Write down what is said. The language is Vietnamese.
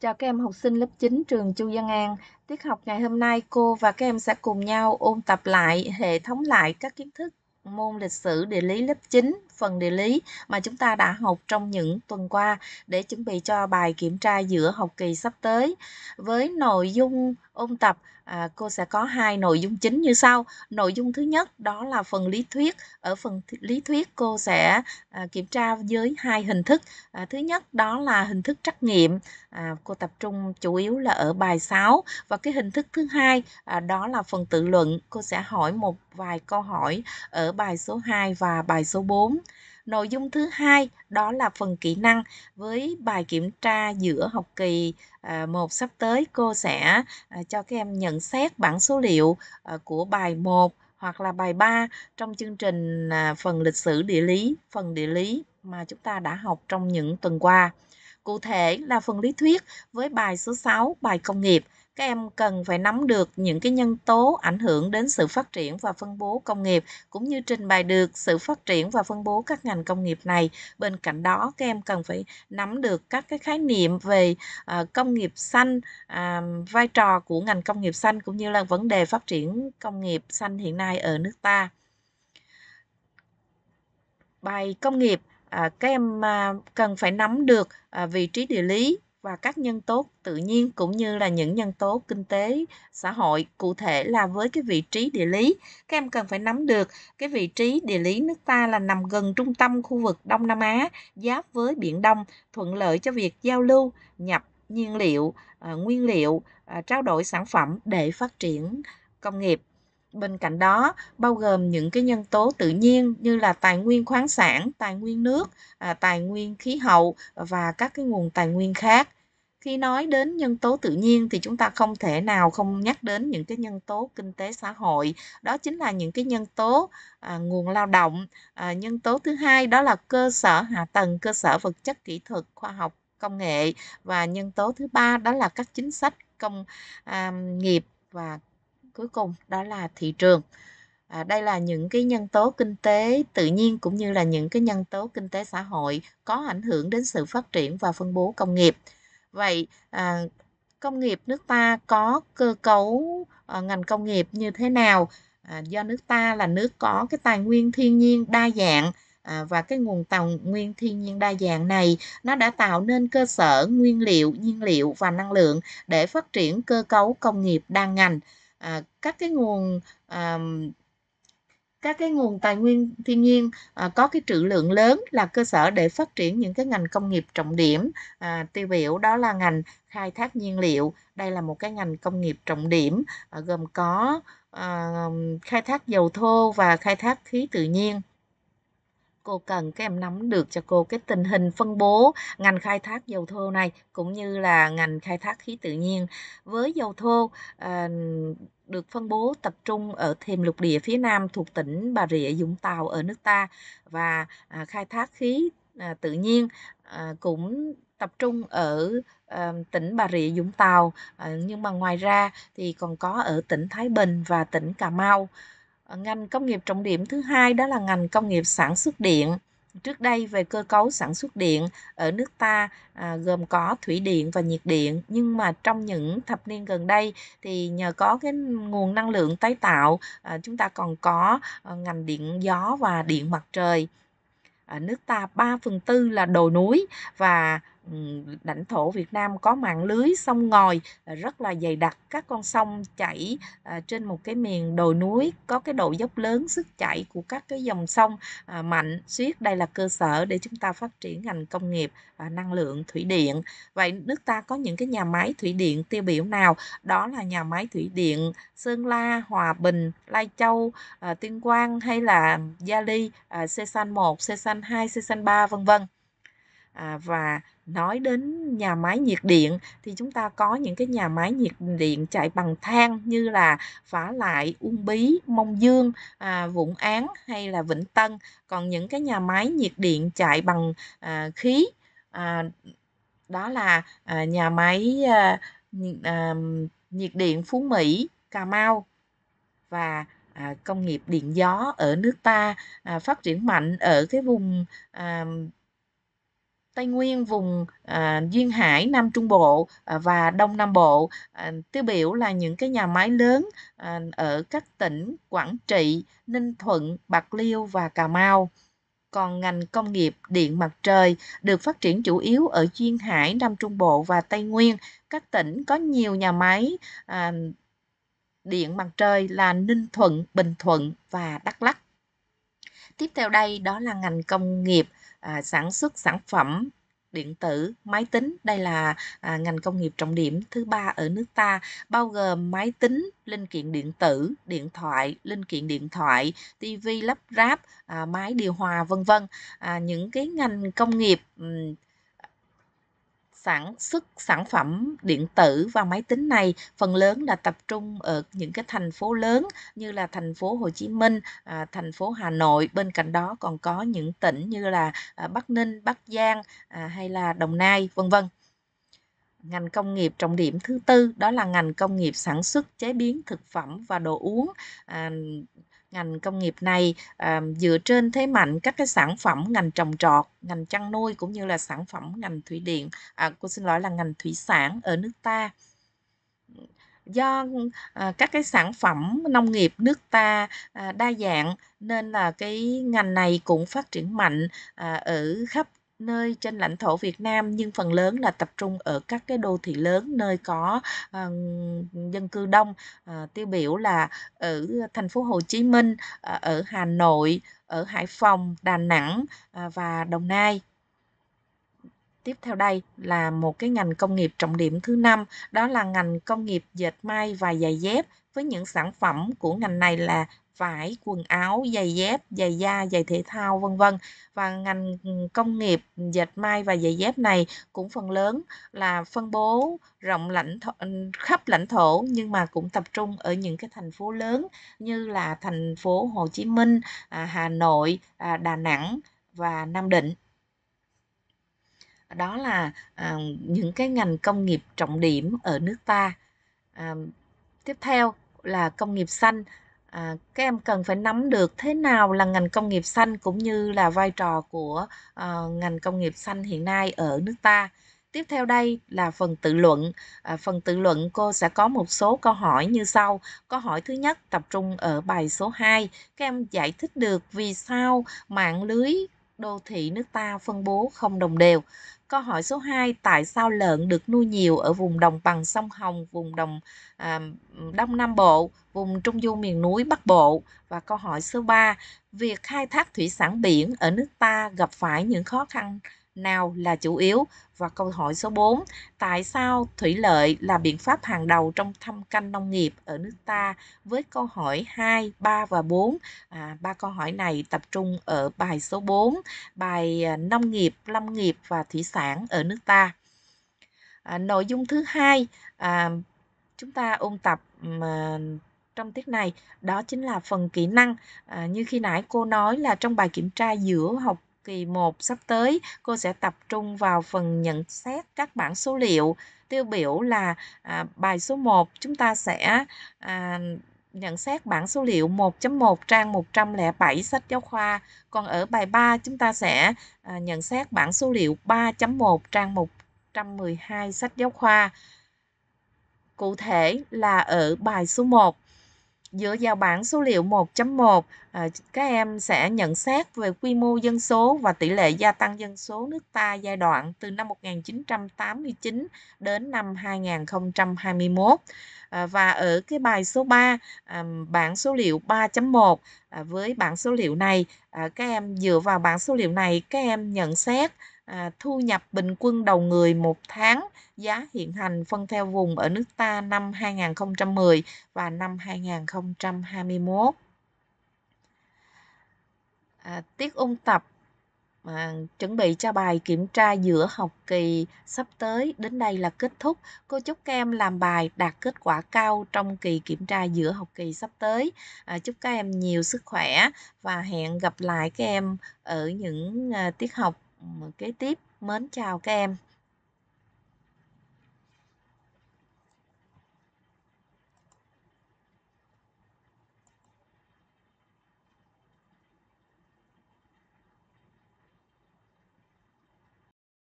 Chào các em học sinh lớp 9 trường Chu Văn An. Tiết học ngày hôm nay cô và các em sẽ cùng nhau ôn tập lại, hệ thống lại các kiến thức môn lịch sử địa lý lớp 9 phần địa lý mà chúng ta đã học trong những tuần qua để chuẩn bị cho bài kiểm tra giữa học kỳ sắp tới. Với nội dung ôn tập à, cô sẽ có hai nội dung chính như sau nội dung thứ nhất đó là phần lý thuyết ở phần th lý thuyết cô sẽ à, kiểm tra với hai hình thức à, thứ nhất đó là hình thức trắc nghiệm à, cô tập trung chủ yếu là ở bài 6 và cái hình thức thứ hai à, đó là phần tự luận cô sẽ hỏi một vài câu hỏi ở bài số 2 và bài số 4 Nội dung thứ hai đó là phần kỹ năng với bài kiểm tra giữa học kỳ à, một sắp tới cô sẽ à, cho các em nhận xét bản số liệu à, của bài 1 hoặc là bài 3 trong chương trình phần lịch sử địa lý, phần địa lý mà chúng ta đã học trong những tuần qua. Cụ thể là phần lý thuyết với bài số 6, bài công nghiệp các em cần phải nắm được những cái nhân tố ảnh hưởng đến sự phát triển và phân bố công nghiệp cũng như trình bày được sự phát triển và phân bố các ngành công nghiệp này bên cạnh đó các em cần phải nắm được các cái khái niệm về ờ, công nghiệp xanh à, vai trò của ngành công nghiệp xanh cũng như là vấn đề phát triển công nghiệp xanh hiện nay ở nước ta bài công nghiệp à, các em à, cần phải nắm được à, vị trí địa lý và các nhân tố tự nhiên cũng như là những nhân tố kinh tế xã hội cụ thể là với cái vị trí địa lý các em cần phải nắm được cái vị trí địa lý nước ta là nằm gần trung tâm khu vực Đông Nam Á giáp với Biển Đông thuận lợi cho việc giao lưu nhập nhiên liệu ờ, nguyên liệu ờ, trao đổi sản phẩm để phát triển công nghiệp bên cạnh đó bao gồm những cái nhân tố tự nhiên như là tài nguyên khoáng sản tài nguyên nước à, tài nguyên khí hậu và các cái nguồn tài nguyên khác khi nói đến nhân tố tự nhiên thì chúng ta không thể nào không nhắc đến những cái nhân tố kinh tế xã hội đó chính là những cái nhân tố à, nguồn lao động à, nhân tố thứ hai đó là cơ sở hạ tầng cơ sở vật chất kỹ thuật khoa học công nghệ và nhân tố thứ ba đó là các chính sách công à, nghiệp và cuối cùng đó là thị trường à, đây là những cái nhân tố kinh tế tự nhiên cũng như là những cái nhân tố kinh tế xã hội có ảnh hưởng đến sự phát triển và phân bố công nghiệp vậy à, công nghiệp nước ta có cơ cấu à, ngành công nghiệp như thế nào à, do nước ta là nước có cái tài nguyên thiên nhiên đa dạng à, và cái nguồn tài nguyên thiên nhiên đa dạng này nó đã tạo nên cơ sở nguyên liệu nhiên liệu và năng lượng để phát triển cơ cấu công nghiệp đa ngành à, các cái nguồn à, các cái nguồn tài nguyên thiên nhiên à, có cái trữ lượng lớn là cơ sở để phát triển những cái ngành công nghiệp trọng điểm à, tiêu biểu đó là ngành khai thác nhiên liệu đây là một cái ngành công nghiệp trọng điểm à, gồm có à, khai thác dầu thô và khai thác khí tự nhiên cô cần các em nắm được cho cô cái tình hình phân bố ngành khai thác dầu thô này cũng như là ngành khai thác khí tự nhiên với dầu thô à, được phân bố tập trung ở thềm lục địa phía nam thuộc tỉnh Bà Rịa Vũng Tàu ở nước ta và à, khai thác khí à, tự nhiên à, cũng tập trung ở tỉnh Bà Rịa Vũng Tàu nhưng mà ngoài ra thì còn có ở tỉnh Thái Bình và tỉnh Cà Mau. Ngành công nghiệp trọng điểm thứ hai đó là ngành công nghiệp sản xuất điện trước đây về cơ cấu sản xuất điện ở nước ta à, gồm có thủy điện và nhiệt điện nhưng mà trong những thập niên gần đây thì nhờ có cái nguồn năng lượng tái tạo à, chúng ta còn có à, ngành điện gió và điện mặt trời ở nước ta 3 phần tư là đồi núi và lãnh thổ Việt Nam có mạng lưới sông ngòi ờ, rất là dày đặc các con sông chảy ờ, trên một cái miền đồi núi có cái độ dốc lớn sức chảy của các cái dòng sông ờ, mạnh suyết đây là cơ sở để chúng ta phát triển ngành công nghiệp năng lượng thủy điện vậy nước ta có những cái nhà máy thủy điện tiêu biểu nào đó là nhà máy thủy điện Sơn La Hòa Bình Lai Châu Tuyên Quang hay là Gia Ly Sê San 1 Sê San 2 Sê San 3 vân vân À, và nói đến nhà máy nhiệt điện thì chúng ta có những cái nhà máy nhiệt điện chạy bằng than như là phả lại uông bí mông dương à, vũng án hay là vĩnh tân còn những cái nhà máy nhiệt điện chạy bằng à, khí à, đó là à, nhà máy à, à, nhiệt điện phú mỹ cà mau và à, công nghiệp điện gió ở nước ta à, phát triển mạnh ở cái vùng à, Tây Nguyên, vùng à, Duyên Hải, Nam Trung Bộ à, và Đông Nam Bộ. À, tiêu biểu là những cái nhà máy lớn à, ở các tỉnh Quảng Trị, Ninh Thuận, Bạc Liêu và Cà Mau. Còn ngành công nghiệp điện mặt trời được phát triển chủ yếu ở Duyên Hải, Nam Trung Bộ và Tây Nguyên. Các tỉnh có nhiều nhà máy à, điện mặt trời là Ninh Thuận, Bình Thuận và Đắk Lắk. Tiếp theo đây đó là ngành công nghiệp à, sản xuất sản phẩm điện tử, máy tính. Đây là à, ngành công nghiệp trọng điểm thứ ba ở nước ta, bao gồm máy tính, linh kiện điện tử, điện thoại, linh kiện điện thoại, tivi, lắp ráp, à, máy điều hòa vân vân. À, những cái ngành công nghiệp sản xuất sản phẩm điện tử và máy tính này phần lớn là tập trung ở những cái thành phố lớn như là thành phố Hồ Chí Minh, à, thành phố Hà Nội. Bên cạnh đó còn có những tỉnh như là à, Bắc Ninh, Bắc Giang à, hay là Đồng Nai, vân vân. Ngành công nghiệp trọng điểm thứ tư đó là ngành công nghiệp sản xuất chế biến thực phẩm và đồ uống. À, ngành công nghiệp này à, dựa trên thế mạnh các cái sản phẩm ngành trồng trọt, ngành chăn nuôi cũng như là sản phẩm ngành thủy điện, à, cô xin lỗi là ngành thủy sản ở nước ta do à, các cái sản phẩm nông nghiệp nước ta à, đa dạng nên là cái ngành này cũng phát triển mạnh ở khắp nơi trên lãnh thổ Việt Nam nhưng phần lớn là tập trung ở các cái đô thị lớn nơi có uh, dân cư đông uh, tiêu biểu là ở thành phố Hồ Chí Minh uh, ở Hà Nội ở Hải Phòng Đà Nẵng uh, và Đồng Nai Tiếp theo đây là một cái ngành công nghiệp trọng điểm thứ năm, đó là ngành công nghiệp dệt may và giày dép với những sản phẩm của ngành này là vải quần áo giày dép giày da giày thể thao vân vân và ngành ừ, công nghiệp dệt may và giày dép này cũng phần lớn là phân bố rộng lãnh thổ, ừ, khắp lãnh thổ nhưng mà cũng tập trung ở những cái thành phố lớn như là thành phố Hồ Chí Minh, à, Hà Nội, à, Đà Nẵng và Nam Định đó là à, những cái ngành công nghiệp trọng điểm ở nước ta tiếp theo là công nghiệp xanh à, các em cần phải nắm được thế nào là ngành công nghiệp xanh cũng như là vai trò của à, ngành công nghiệp xanh hiện nay ở nước ta tiếp theo đây là phần tự luận à, phần tự luận cô sẽ có một số câu hỏi như sau câu hỏi thứ nhất tập trung ở bài số 2 các em giải thích được vì sao mạng lưới Đô thị nước ta phân bố không đồng đều. Câu hỏi số 2, tại sao lợn được nuôi nhiều ở vùng đồng bằng sông Hồng, vùng đồng à, Đông Nam Bộ, vùng Trung Du miền núi Bắc Bộ? Và câu hỏi số 3, việc khai thác thủy sản biển ở nước ta gặp phải những khó khăn nào là chủ yếu? Và câu hỏi số 4, tại sao thủy lợi là biện pháp hàng đầu trong thăm canh nông nghiệp ở nước ta? Với câu hỏi 2, 3 và 4, à, ba câu hỏi này tập trung ở bài số 4, bài à, nông nghiệp, lâm nghiệp và thủy sản ở nước ta. À, nội dung thứ hai à, chúng ta ôn tập à, trong tiết này đó chính là phần kỹ năng à, như khi nãy cô nói là trong bài kiểm tra giữa học kỳ 1 sắp tới, cô sẽ tập trung vào phần nhận xét các bảng số liệu. Tiêu biểu là à, bài số 1 chúng ta sẽ à, nhận xét bảng số liệu 1.1 trang 107 sách giáo khoa. Còn ở bài 3 chúng ta sẽ à, nhận xét bảng số liệu 3.1 trang 112 sách giáo khoa. Cụ thể là ở bài số 1 dựa vào bảng số liệu 1.1 à, các em sẽ nhận xét về quy mô dân số và tỷ lệ gia tăng dân số nước ta giai đoạn từ năm 1989 đến năm 2021 à, và ở cái bài số 3 à, bảng số liệu 3.1 với bảng số liệu này các em dựa vào bảng số liệu này các em nhận xét à, thu nhập bình quân đầu người một tháng giá hiện hành phân theo vùng ở nước ta năm 2010 và năm 2021. À, tiết ôn tập à, chuẩn bị cho bài kiểm tra giữa học kỳ sắp tới đến đây là kết thúc. Cô chúc các em làm bài đạt kết quả cao trong kỳ kiểm tra giữa học kỳ sắp tới. À, chúc các em nhiều sức khỏe và hẹn gặp lại các em ở những à, tiết học kế tiếp mến chào các em